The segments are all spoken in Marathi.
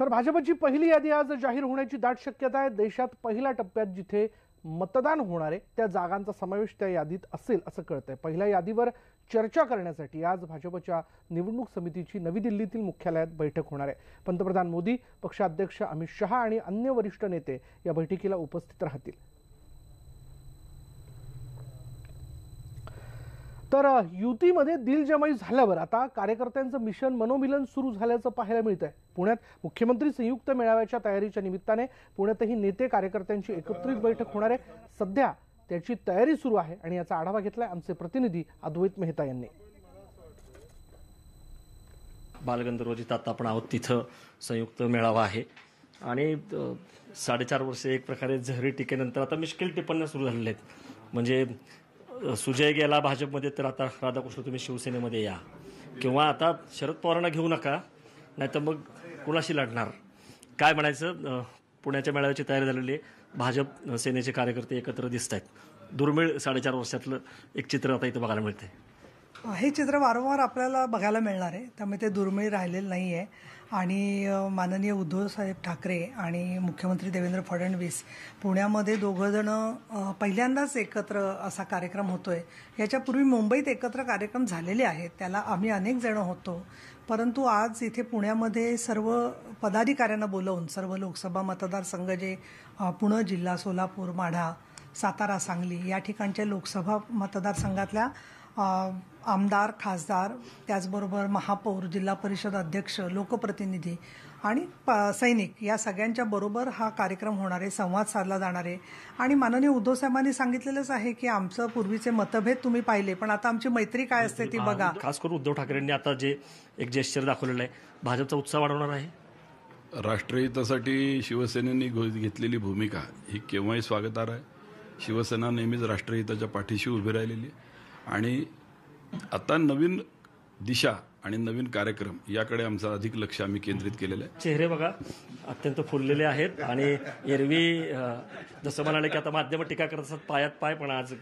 तर भाजपची पहिली यादी आज जाहीर होण्याची दाट शक्यता आहे देशात पहिल्या टप्प्यात जिथे मतदान होणार आहे त्या जागांचा समावेश त्या यादीत असेल असं कळतंय पहिल्या यादीवर चर्चा करण्यासाठी आज भाजपच्या निवडणूक समितीची नवी दिल्लीतील मुख्यालयात बैठक होणार आहे पंतप्रधान मोदी पक्षाध्यक्ष अमित शहा आणि अन्य वरिष्ठ नेते या बैठकीला उपस्थित राहतील तर युतीमध्ये दिलजमाई झाल्यावर आता कार्यकर्त्यांचं मिशन मनोमिलन सुरू झाल्याचं पाहायला मिळतंय पुण्यात मुख्यमंत्री संयुक्त मेळाव्याच्या तयारीच्या निमित्ताने पुण्यातही नेते कार्यकर्त्यांची एकत्रित बैठक होणार आहे सध्या त्याची तयारी सुरू आहे आणि याचा आढावा घेतलाय आमचे प्रतिनिधी अद्वैत मेहता यांनी बालगंधर्व जिथं आता आपण आहोत तिथं संयुक्त मेळावा आहे आणि साडेचार वर्ष एक प्रकारे झहरी टीकेनंतर आता मिश्किल टिप्पण्या सुरू झालेल्या आहेत म्हणजे सुजय गेला भाजपमध्ये तर आता राधाकृष्ण तुम्ही शिवसेनेमध्ये या किंवा आता शरद पवारांना घेऊ नका नाही तर मग कुणाशी लढणार काय म्हणायचं पुण्याच्या मेळाव्याची तयारी झालेली आहे भाजप सेनेचे कार्यकर्ते एकत्र दिसत आहेत दुर्मिळ साडेचार वर्षातलं एक चित्र आता इथं बघायला मिळते हे चित्र वारंवार आपल्याला बघायला मिळणार आहे त्यामुळे ते दुर्मिळ राहिलेलं नाही आहे आणि माननीय उद्धवसाहेब ठाकरे आणि मुख्यमंत्री देवेंद्र फडणवीस पुण्यामध्ये दोघंजणं पहिल्यांदाच एकत्र असा कार्यक्रम होतो आहे याच्यापूर्वी मुंबईत एकत्र कार्यक्रम झालेले आहेत त्याला आम्ही अनेक जणं होतो परंतु आज इथे पुण्यामध्ये सर्व पदाधिकाऱ्यांना बोलवून सर्व लोकसभा मतदारसंघ जे पुणे जिल्हा सोलापूर माढा सातारा सांगली या ठिकाणच्या लोकसभा मतदारसंघातल्या आमदार खासदार त्याचबरोबर महापौर जिल्हा परिषद अध्यक्ष लोकप्रतिनिधी आणि प सैनिक या सगळ्यांच्या बरोबर हा कार्यक्रम होणारे संवाद साधला जाणार आहे आणि माननीय उद्धव साहेबांनी सांगितलेलंच आहे की आमचं पूर्वीचे मतभेद तुम्ही पाहिले पण आता आमची मैत्री काय असते ती बघा खास करून उद्धव ठाकरेंनी आता जे एक जेश्चर दाखवलेलं आहे भाजपचा उत्साह वाढवणार आहे राष्ट्रहितासाठी शिवसेनेने घेतलेली भूमिका ही केव्हाही स्वागतार आहे शिवसेना नेहमीच राष्ट्रहिताच्या पाठीशी उभी राहिलेली आणि आता नवीन दिशा आणि नवीन कार्यक्रम याकडे आमचं अधिक लक्ष आम्ही केंद्रित केलेलं आहे चेहरे बघा अत्यंत फुललेले आहेत आणि एरवी जसं म्हणाले की आता माध्यम टीका करत असतात पायात पाय पण आज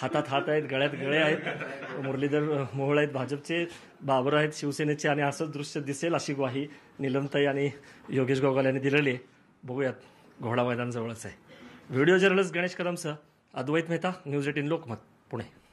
हातात हात आहेत गळ्यात गळे आहेत मुरलीधर मोहळ आहेत भाजपचे बाबर आहेत शिवसेनेचे आणि असंच दृश्य दिसेल अशी ग्वाही निलमताई आणि योगेश गोगाल यांनी दिलेली आहे बघूयात घोडा जवळच आहे video journalist Ganesh sir Advait Mehta news eighteen Lokmat Pune